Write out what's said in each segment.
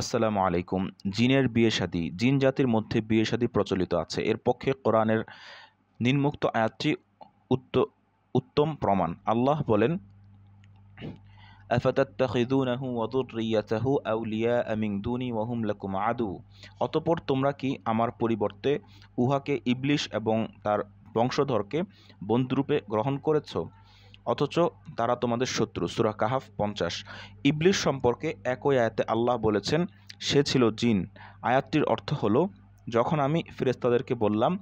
আসসালামু আলাইকুম জিনের বিয়ে সাদী জিন জাতির মধ্যে বিয়ে সাদী প্রচলিত আছে এর পক্ষে কোরআনের নিম্মুক্ত আয়াতটি উত্তম প্রমাণ আল্লাহ বলেন অতপর অতঃপর তোমরা কি আমার পরিবর্তে উহাকে ইবলিশ এবং তার বংশধরকে বন্ধুরূপে গ্রহণ করেছো অথচ তারা তোমাদের শত্রু সুরা কাহাফ পঞ্চাশ ইবলিশ সম্পর্কে একই আয়াতে আল্লাহ বলেছেন সে ছিল জিন আয়াতটির অর্থ হলো যখন আমি ফিরেস্তাদেরকে বললাম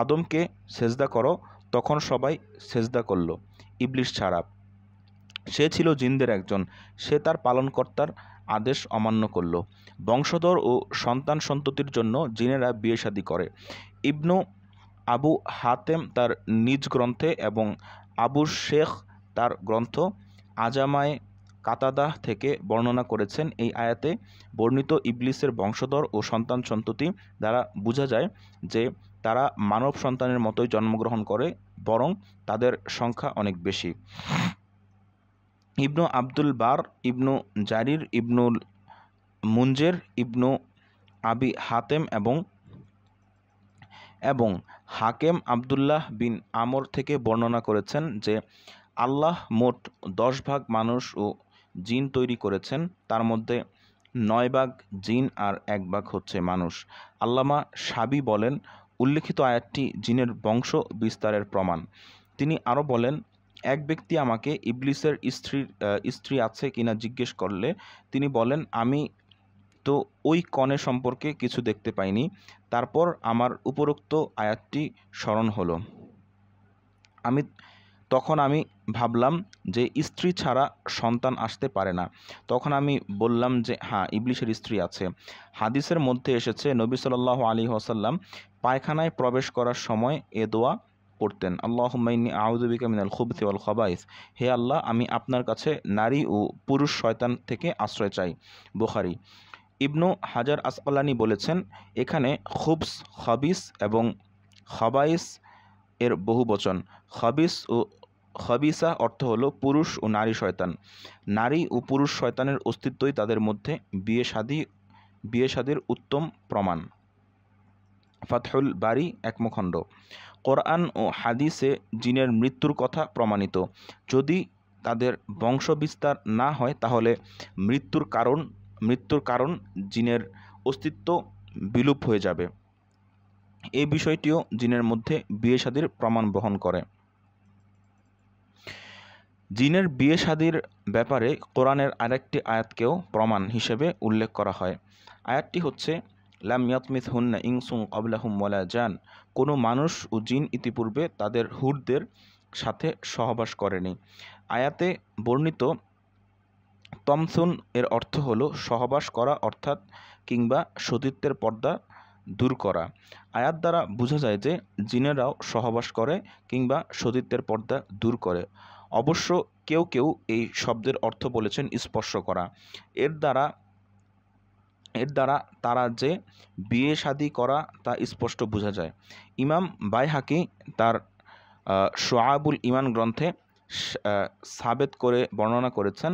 আদমকে সেজদা করো তখন সবাই সেজদা করল ইবলিশ ছাড়া সে ছিল জিনদের একজন সে তার পালনকর্তার আদেশ অমান্য করল বংশধর ও সন্তান সন্ততির জন্য জিনেরা বিয়ে শাদী করে ইবনু আবু হাতেম তার নিজ গ্রন্থে এবং আবু শেখ তার গ্রন্থ আজামায় কাতাদাহ থেকে বর্ণনা করেছেন এই আয়াতে বর্ণিত ইবলিসের বংশধর ও সন্তান সন্ততি দ্বারা বোঝা যায় যে তারা মানব সন্তানের মতোই জন্মগ্রহণ করে বরং তাদের সংখ্যা অনেক বেশি ইবনু আব্দুল বার ইবনু জারির ইবনুল মুঞ্জের ইবনু আবি হাতেম এবং এবং হাকেম আবদুল্লাহ বিন আমর থেকে বর্ণনা করেছেন যে আল্লাহ মোট দশ ভাগ মানুষ ও জিন তৈরি করেছেন তার মধ্যে নয় ভাগ জিন আর এক ভাগ হচ্ছে মানুষ আল্লামা সাবি বলেন উল্লেখিত আয়াতটি জিনের বংশ বিস্তারের প্রমাণ তিনি আরও বলেন এক ব্যক্তি আমাকে ইবলিসের স্ত্রীর স্ত্রী আছে কিনা জিজ্ঞেস করলে তিনি বলেন আমি তো ওই কনে সম্পর্কে কিছু দেখতে পাইনি তারপর আমার উপরোক্ত আয়াতটি স্মরণ হলো আমি তখন আমি ভাবলাম যে স্ত্রী ছাড়া সন্তান আসতে পারে না তখন আমি বললাম যে হ্যাঁ ইবলিশের স্ত্রী আছে হাদিসের মধ্যে এসেছে নবী সাল আলী ওসাল্লাম পায়খানায় প্রবেশ করার সময় এ দোয়া পড়তেন আল্লাহ হুমাইনি আউদুবিকা মিনাল খুবতি ওয়াল খবাইস হে আল্লাহ আমি আপনার কাছে নারী ও পুরুষ শয়তান থেকে আশ্রয় চাই বুখারি ইবনু হাজার আসকালানি বলেছেন এখানে খুবস হবিস এবং হবাইস এর বহু বচন হবিস ও হবিসা অর্থ হলো পুরুষ ও নারী শয়তান নারী ও পুরুষ শয়তানের অস্তিত্বই তাদের মধ্যে বিয়ে সাদী বিয়ে শাদীর উত্তম প্রমাণ ফাতহুল বাড়ি একমখণ্ড কোরআন ও হাদিসে জিনের মৃত্যুর কথা প্রমাণিত যদি তাদের বংশবিস্তার না হয় তাহলে মৃত্যুর কারণ মৃত্যুর কারণ জিনের অস্তিত্ব বিলুপ হয়ে যাবে এই বিষয়টিও জিনের মধ্যে বিয়ে সাদীর প্রমাণ বহন করে জিনের বিয়ে সাদীর ব্যাপারে কোরআনের আরেকটি আয়াতকেও প্রমাণ হিসেবে উল্লেখ করা হয় আয়াতটি হচ্ছে লাম ইয়াতমিথ হুন্না ইংসুং আবলাহুম মলা জান কোনো মানুষ ও জিন ইতিপূর্বে তাদের হুরদের সাথে সহবাস করেনি আয়াতে বর্ণিত তমসুন এর অর্থ হল সহবাস করা অর্থাৎ কিংবা সতীত্বের পর্দা দূর করা আয়াত দ্বারা বোঝা যায় যে জিনেরাও সহবাস করে কিংবা সতীত্বের পর্দা দূর করে অবশ্য কেউ কেউ এই শব্দের অর্থ বলেছেন স্পর্শ করা এর দ্বারা এর দ্বারা তারা যে বিয়ে শাদী করা তা স্পষ্ট বোঝা যায় ইমাম বাইহাকি তার সোয়াবুল ইমান গ্রন্থে সাবেত করে বর্ণনা করেছেন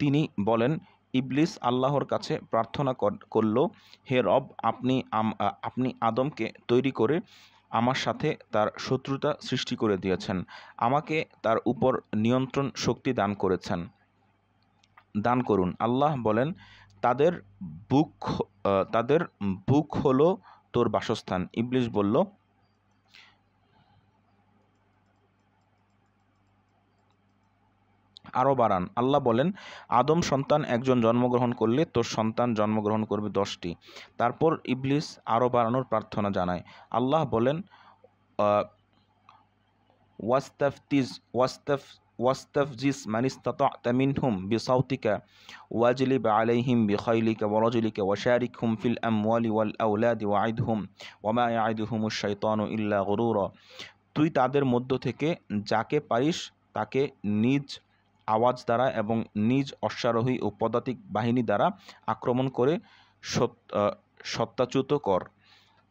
তিনি বলেন ইবলিস আল্লাহর কাছে প্রার্থনা করল হে রব আপনি আপনি আদমকে তৈরি করে আমার সাথে তার শত্রুতা সৃষ্টি করে দিয়েছেন আমাকে তার উপর নিয়ন্ত্রণ শক্তি দান করেছেন দান করুন আল্লাহ বলেন তাদের বুক তাদের বুক হলো তোর বাসস্থান ইবলিস বলল আরও বাড়ান আল্লাহ বলেন আদম সন্তান একজন জন্মগ্রহণ করলে তোর সন্তান জন্মগ্রহণ করবে দশটি তারপর ইবলিস আরও বাড়ানোর প্রার্থনা জানায় আল্লাহ বলেন ওয়াস্তাফতিজ ওয়াস্তাফ ওয়াস্তাফজিস মানিস্তাতা মিনহুম বিসাউতিকা বা আলাইহিম বিখাইলিকা ওয়াশারিক হুম ফিল এম ওয়ালি ওয়াল হুম ওমা আয়দ হুম শাইতানু ইল্লা গরুর তুই তাদের মধ্য থেকে যাকে পারিস তাকে নিজ আওয়াজ দ্বারা এবং নিজ অশ্বারোহী ও পদাতিক বাহিনী দ্বারা আক্রমণ করে সত্যাচ্যুত কর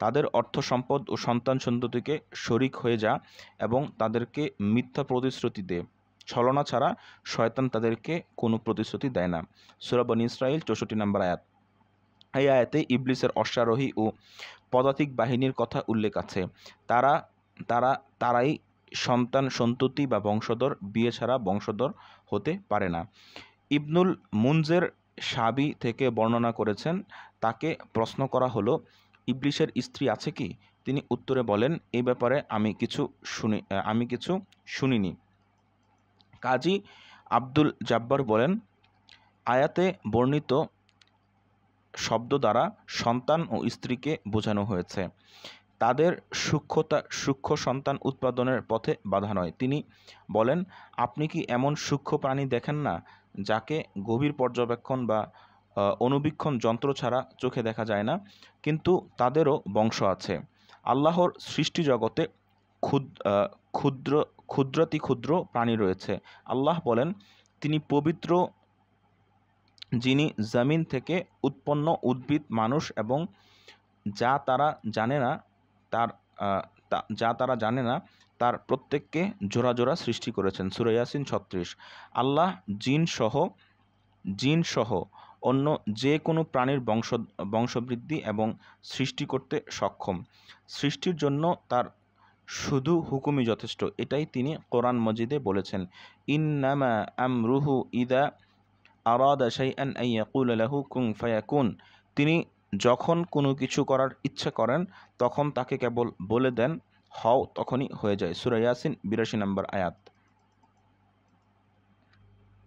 তাদের অর্থ সম্পদ ও সন্তান সন্ততিকে শরিক হয়ে যা এবং তাদেরকে মিথ্যা প্রতিশ্রুতি দে ছলনা ছাড়া শয়তান তাদেরকে কোনো প্রতিশ্রুতি দেয় না সুরাবন ইসরায়েল চৌষট্টি নম্বর আয়াত এই আয়াতে ইবলিসের অশ্বারোহী ও পদাতিক বাহিনীর কথা উল্লেখ আছে তারা তারা তারাই সন্তান সন্ততি বা বংশধর বিয়ে ছাড়া বংশধর হতে পারে না ইবনুল মুনজের সাবি থেকে বর্ণনা করেছেন তাকে প্রশ্ন করা হলো ইবলিশের স্ত্রী আছে কি তিনি উত্তরে বলেন এই ব্যাপারে আমি কিছু শুনি আমি কিছু শুনিনি কাজী আব্দুল জাব্বার বলেন আয়াতে বর্ণিত শব্দ দ্বারা সন্তান ও স্ত্রীকে বোঝানো হয়েছে তাদের সূক্ষ্মতা সূক্ষ্ম সন্তান উৎপাদনের পথে বাধা নয় তিনি বলেন আপনি কি এমন সূক্ষ্ম প্রাণী দেখেন না যাকে গভীর পর্যবেক্ষণ বা অনুবীক্ষণ যন্ত্র ছাড়া চোখে দেখা যায় না কিন্তু তাদেরও বংশ আছে আল্লাহর সৃষ্টি জগতে ক্ষুদ্র ক্ষুদ্রাতি ক্ষুদ্র প্রাণী রয়েছে আল্লাহ বলেন তিনি পবিত্র যিনি জমিন থেকে উৎপন্ন উদ্ভিদ মানুষ এবং যা তারা জানে না তার যা তারা জানে না তার প্রত্যেককে জোড়া জোড়া সৃষ্টি করেছেন সুরাইয়াসিন ছত্রিশ আল্লাহ জিন সহ জিন সহ অন্য যে কোনো প্রাণীর বংশ বংশবৃদ্ধি এবং সৃষ্টি করতে সক্ষম সৃষ্টির জন্য তার শুধু হুকুমই যথেষ্ট এটাই তিনি কোরআন মজিদে বলেছেন ইন্নামা আমরুহু ইদা আরাদা শাইআন আইয়াকুল লাহু কুন ফায়াকুন তিনি যখন কোনো কিছু করার ইচ্ছা করেন তখন তাকে কেবল বলে দেন হও তখনই হয়ে যায় সুরা ইয়াসিন বিরাশি নম্বর আয়াত